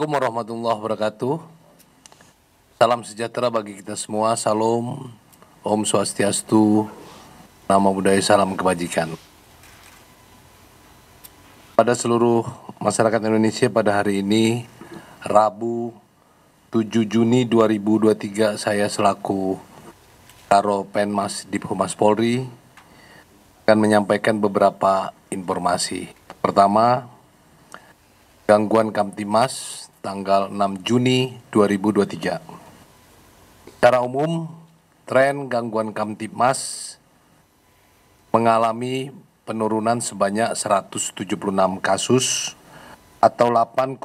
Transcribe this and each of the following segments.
Assalamualaikum warahmatullahi wabarakatuh. Salam sejahtera bagi kita semua. Salam, Om Swastiastu, Nama Budaya, Salam Kebajikan. Pada seluruh masyarakat Indonesia pada hari ini, Rabu 7 Juni 2023, saya selaku Karo Penmas di Humas Polri akan menyampaikan beberapa informasi. Pertama, gangguan Kamtimas tanggal 6 Juni 2023. Secara umum, tren gangguan Kamtipmas mengalami penurunan sebanyak 176 kasus atau 8,05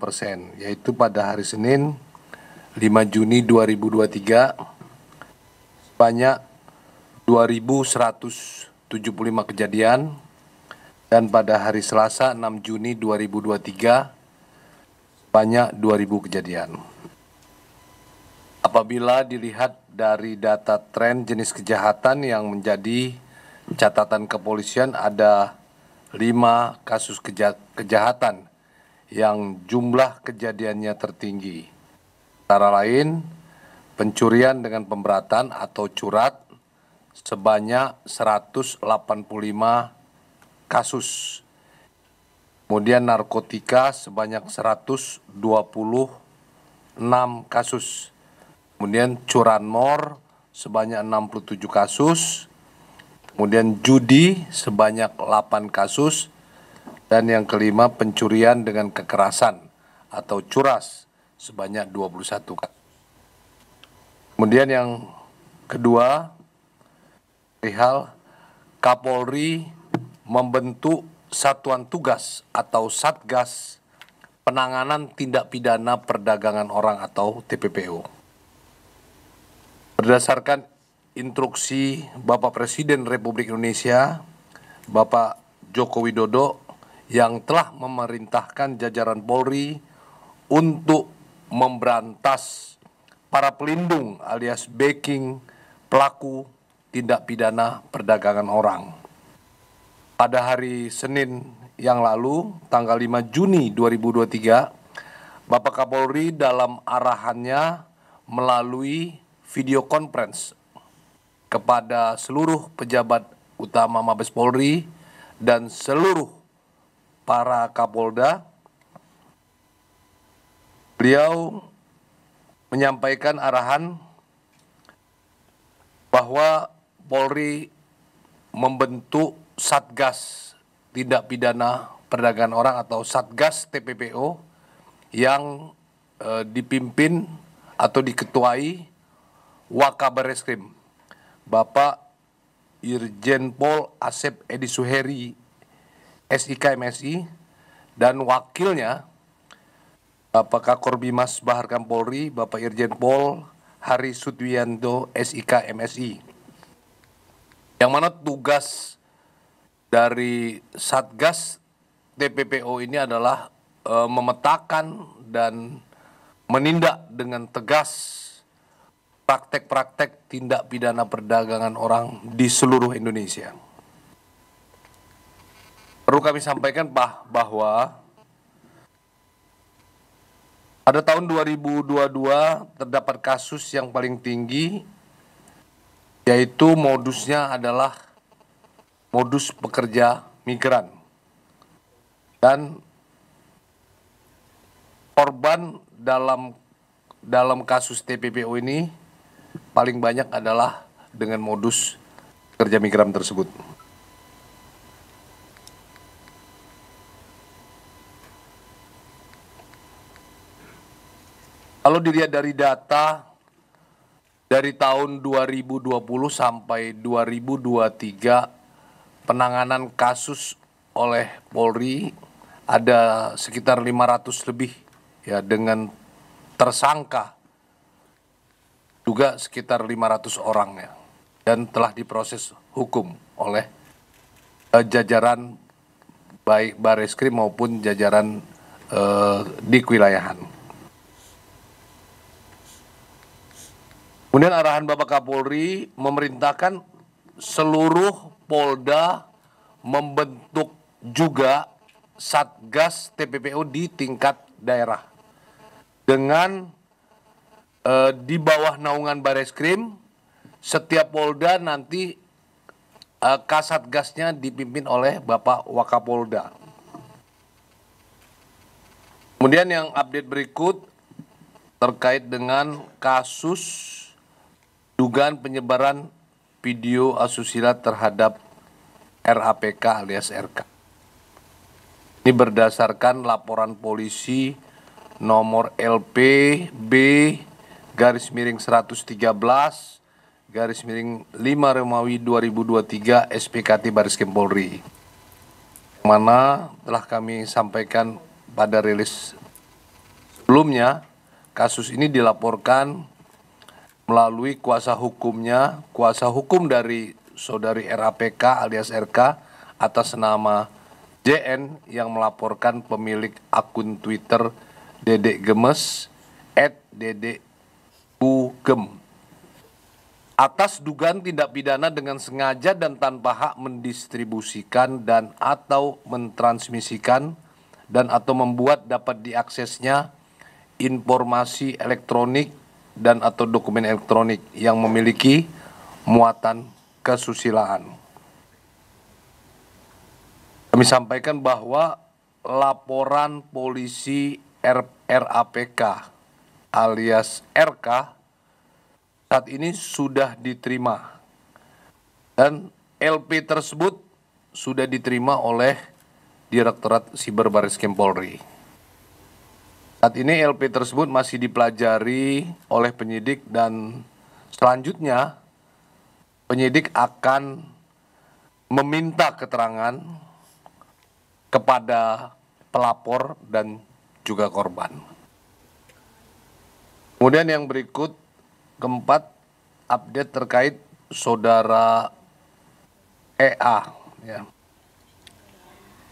persen, yaitu pada hari Senin 5 Juni 2023 sebanyak 2.175 kejadian dan pada hari Selasa 6 Juni 2023 banyak 2000 kejadian. Apabila dilihat dari data tren jenis kejahatan yang menjadi catatan kepolisian ada lima kasus kejahatan yang jumlah kejadiannya tertinggi. Antara lain, pencurian dengan pemberatan atau curat sebanyak 185 kasus Kemudian narkotika sebanyak 126 kasus. Kemudian curanmor sebanyak 67 kasus. Kemudian judi sebanyak 8 kasus. Dan yang kelima pencurian dengan kekerasan atau curas sebanyak 21 kasus. Kemudian yang kedua, perihal Kapolri membentuk Satuan Tugas atau Satgas Penanganan Tindak Pidana Perdagangan Orang atau TPPO. Berdasarkan instruksi Bapak Presiden Republik Indonesia, Bapak Joko Widodo yang telah memerintahkan jajaran Polri untuk memberantas para pelindung alias backing pelaku tindak pidana perdagangan orang pada hari Senin yang lalu, tanggal 5 Juni 2023, Bapak Kapolri dalam arahannya melalui video conference kepada seluruh pejabat utama Mabes Polri dan seluruh para Kapolda, beliau menyampaikan arahan bahwa Polri membentuk Satgas Tindak Pidana Perdagangan Orang atau Satgas TPPO yang e, dipimpin atau diketuai Wakabar Reskrim Bapak Irjen Pol Asep Edi Suheri SIK MSI dan wakilnya Bapak Kakor Bimas Bahar Kampolri, Bapak Irjen Pol Hari Sutwianto SIK MSI. Yang mana tugas dari Satgas TPPO ini adalah e, memetakan dan menindak dengan tegas praktek-praktek tindak pidana perdagangan orang di seluruh Indonesia. Perlu kami sampaikan Pak bahwa pada tahun 2022 terdapat kasus yang paling tinggi yaitu modusnya adalah modus pekerja migran dan korban dalam dalam kasus TPPO ini paling banyak adalah dengan modus kerja migran tersebut. Kalau dilihat dari data dari tahun 2020 sampai 2023 penanganan kasus oleh Polri ada sekitar 500 lebih ya dengan tersangka juga sekitar 500 orang ya dan telah diproses hukum oleh uh, jajaran baik bareskrim maupun jajaran uh, di kewilayahan. Kemudian arahan Bapak Kapolri memerintahkan seluruh Polda membentuk juga Satgas TPPU di tingkat daerah dengan e, di bawah naungan Bareskrim setiap polda nanti e, Kasatgasnya dipimpin oleh Bapak Wakapolda. Kemudian yang update berikut terkait dengan kasus dugaan penyebaran video asusila terhadap RAPK alias RK. Ini berdasarkan laporan polisi nomor LP B garis miring 113 garis miring 5 Romawi 2023 SPKT Baris Krim Polri. Mana telah kami sampaikan pada rilis sebelumnya, kasus ini dilaporkan melalui kuasa hukumnya, kuasa hukum dari saudari RAPK alias RK atas nama JN yang melaporkan pemilik akun Twitter Dedek Gemes at Dedek Ugem atas dugaan tindak pidana dengan sengaja dan tanpa hak mendistribusikan dan atau mentransmisikan dan atau membuat dapat diaksesnya informasi elektronik dan atau dokumen elektronik yang memiliki muatan kesusilaan. Kami sampaikan bahwa laporan polisi R RAPK alias RK saat ini sudah diterima dan LP tersebut sudah diterima oleh Direktorat Siber Baris Krim Polri. Saat ini LP tersebut masih dipelajari oleh penyidik dan selanjutnya penyidik akan meminta keterangan kepada pelapor dan juga korban. Kemudian yang berikut keempat update terkait saudara EA ya.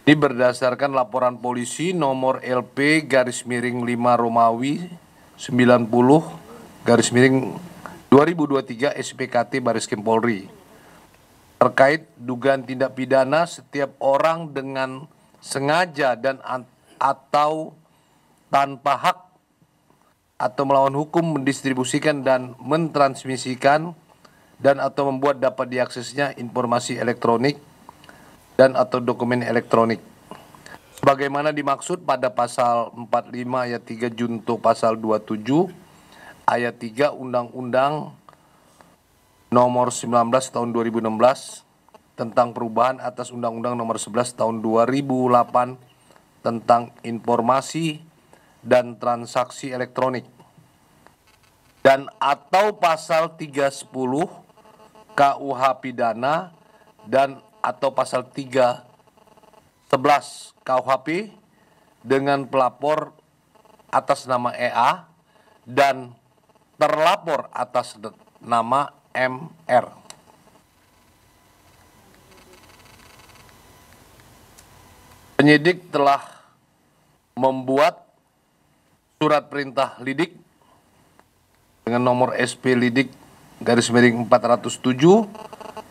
Ini berdasarkan laporan polisi nomor LP garis miring 5 Romawi 90 garis miring 2023 SPKT Baris Krim Polri. Terkait dugaan tindak pidana setiap orang dengan sengaja dan atau tanpa hak atau melawan hukum mendistribusikan dan mentransmisikan dan atau membuat dapat diaksesnya informasi elektronik dan atau dokumen elektronik. bagaimana dimaksud pada pasal 45 ayat 3 junto pasal 27 ayat 3 Undang-Undang nomor 19 tahun 2016 tentang perubahan atas Undang-Undang nomor 11 tahun 2008 tentang informasi dan transaksi elektronik dan atau pasal 310 KUH pidana dan atau pasal 3 11 KUHP dengan pelapor atas nama EA dan terlapor atas nama MR. Penyidik telah membuat surat perintah lidik dengan nomor SP lidik garis miring 407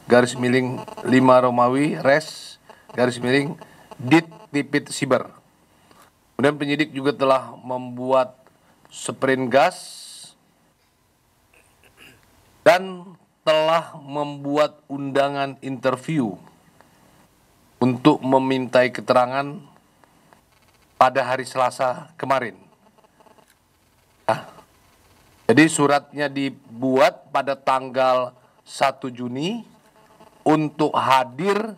garis miring 5 Romawi res garis miring dit tipit siber. Kemudian penyidik juga telah membuat sprint gas dan telah membuat undangan interview untuk memintai keterangan pada hari Selasa kemarin. Nah, jadi suratnya dibuat pada tanggal 1 Juni untuk hadir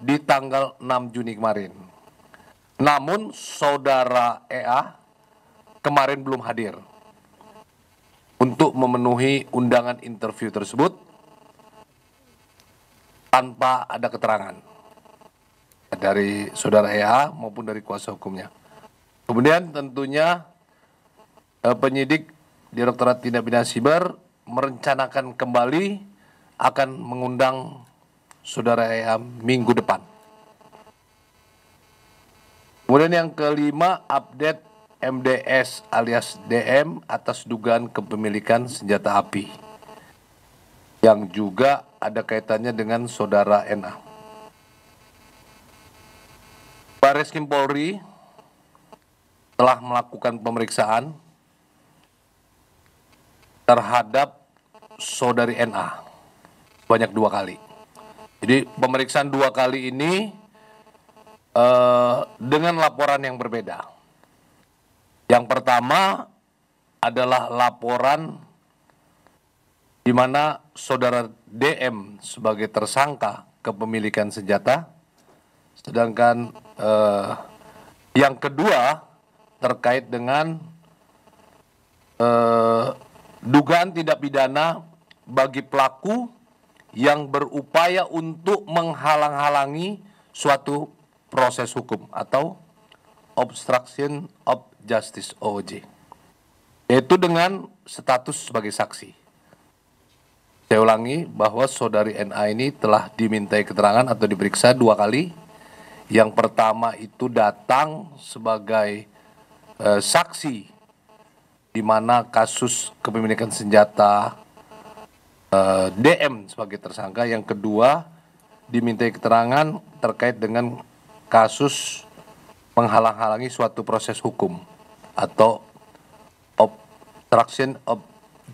di tanggal 6 Juni kemarin. Namun saudara EA kemarin belum hadir untuk memenuhi undangan interview tersebut tanpa ada keterangan dari saudara EA maupun dari kuasa hukumnya. Kemudian tentunya eh, penyidik Direktorat Tindak Pidana Siber merencanakan kembali akan mengundang Saudara EAM minggu depan. Kemudian yang kelima, update MDS alias DM atas dugaan kepemilikan senjata api. Yang juga ada kaitannya dengan saudara NA. Baris Kim Polri telah melakukan pemeriksaan terhadap saudari NA banyak dua kali. Jadi pemeriksaan dua kali ini uh, dengan laporan yang berbeda. Yang pertama adalah laporan di mana saudara DM sebagai tersangka kepemilikan senjata, sedangkan eh, yang kedua terkait dengan eh, dugaan tidak pidana bagi pelaku yang berupaya untuk menghalang-halangi suatu proses hukum atau obstruction of justice OJ yaitu dengan status sebagai saksi. Saya ulangi bahwa saudari NA ini telah dimintai keterangan atau diperiksa dua kali. Yang pertama itu datang sebagai e, saksi di mana kasus kepemilikan senjata Eh, DM sebagai tersangka. Yang kedua dimintai keterangan terkait dengan kasus menghalang-halangi suatu proses hukum atau obstruction of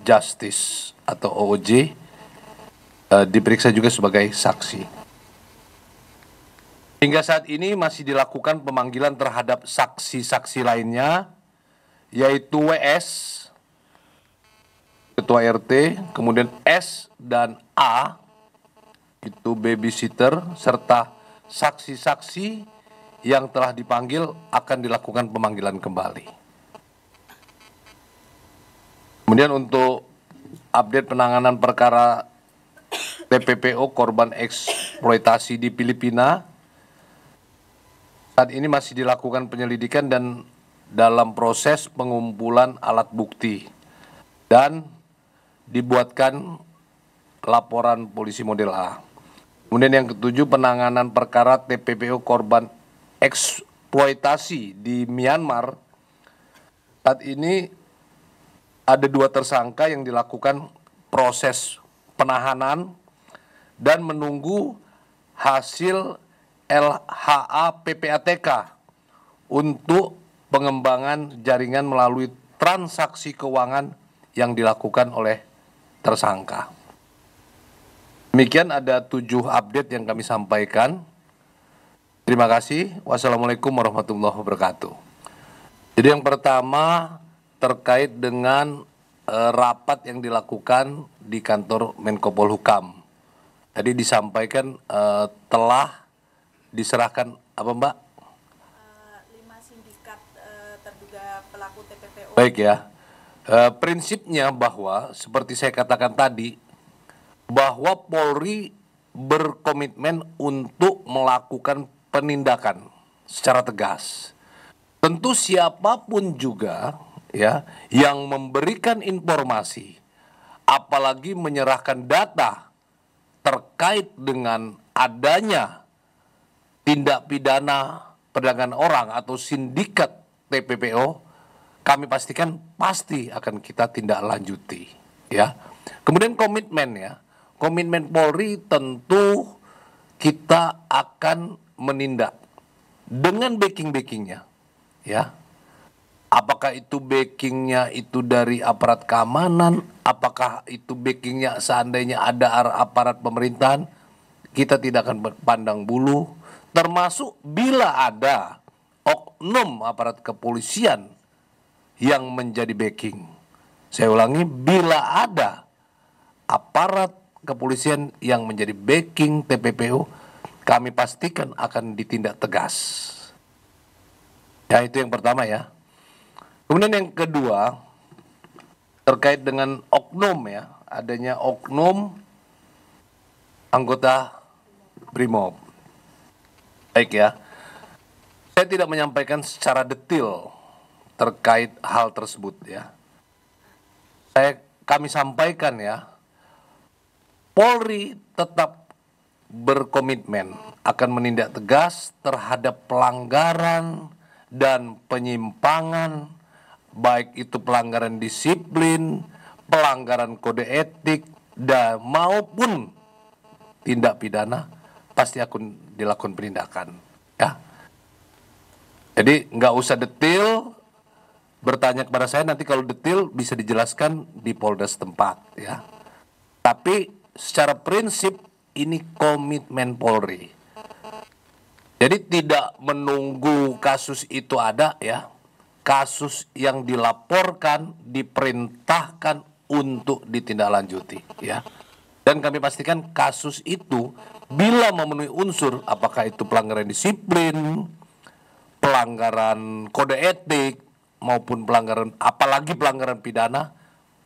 justice atau OJ uh, eh, diperiksa juga sebagai saksi. Hingga saat ini masih dilakukan pemanggilan terhadap saksi-saksi lainnya, yaitu WS ketua RT, kemudian S dan A itu babysitter serta saksi-saksi yang telah dipanggil akan dilakukan pemanggilan kembali. Kemudian untuk update penanganan perkara TPPO korban eksploitasi di Filipina saat ini masih dilakukan penyelidikan dan dalam proses pengumpulan alat bukti dan dibuatkan laporan polisi model A. Kemudian yang ketujuh penanganan perkara TPPO korban eksploitasi di Myanmar. Saat ini ada dua tersangka yang dilakukan proses penahanan dan menunggu hasil LHA PPATK untuk pengembangan jaringan melalui transaksi keuangan yang dilakukan oleh tersangka. Demikian ada tujuh update yang kami sampaikan. Terima kasih. Wassalamualaikum warahmatullahi wabarakatuh. Jadi yang pertama terkait dengan eh, rapat yang dilakukan di kantor Menko Polhukam. Tadi disampaikan eh, telah diserahkan apa Mbak? Eh, Baik ya e, prinsipnya bahwa seperti saya katakan tadi bahwa Polri berkomitmen untuk melakukan penindakan secara tegas. Tentu siapapun juga ya yang memberikan informasi apalagi menyerahkan data terkait dengan adanya tindak pidana perdagangan orang atau sindikat TPPO kami pastikan pasti akan kita tindak lanjuti ya. Kemudian komitmen ya. Komitmen Polri tentu kita akan menindak dengan backing-backingnya ya. Apakah itu backingnya itu dari aparat keamanan? Apakah itu backingnya seandainya ada aparat pemerintahan? Kita tidak akan pandang bulu. Termasuk bila ada oknum aparat kepolisian yang menjadi backing. Saya ulangi, bila ada aparat kepolisian yang menjadi backing TPPU, kami pastikan akan ditindak tegas. Ya itu yang pertama ya. Kemudian yang kedua terkait dengan oknum ya, adanya oknum anggota Brimob. Baik ya. Saya tidak menyampaikan secara detail terkait hal tersebut ya. Saya kami sampaikan ya, Polri tetap berkomitmen akan menindak tegas terhadap pelanggaran dan penyimpangan baik itu pelanggaran disiplin, pelanggaran kode etik dan maupun tindak pidana pasti akan dilakukan penindakan ya. Jadi nggak usah detail bertanya kepada saya nanti kalau detail bisa dijelaskan di Polda setempat ya. Tapi secara prinsip ini komitmen Polri. Jadi tidak menunggu kasus itu ada ya. Kasus yang dilaporkan diperintahkan untuk ditindaklanjuti ya. Dan kami pastikan kasus itu bila memenuhi unsur apakah itu pelanggaran disiplin, pelanggaran kode etik, maupun pelanggaran apalagi pelanggaran pidana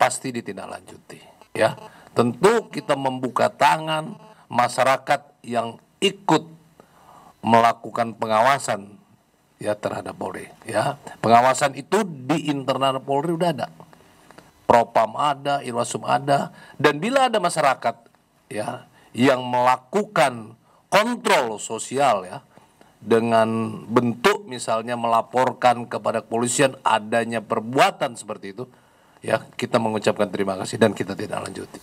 pasti ditindaklanjuti ya tentu kita membuka tangan masyarakat yang ikut melakukan pengawasan ya terhadap Polri ya pengawasan itu di internal Polri udah ada Propam ada, Irwasum ada, dan bila ada masyarakat ya yang melakukan kontrol sosial ya, dengan bentuk misalnya melaporkan kepada kepolisian adanya perbuatan seperti itu ya kita mengucapkan terima kasih dan kita tidak lanjuti.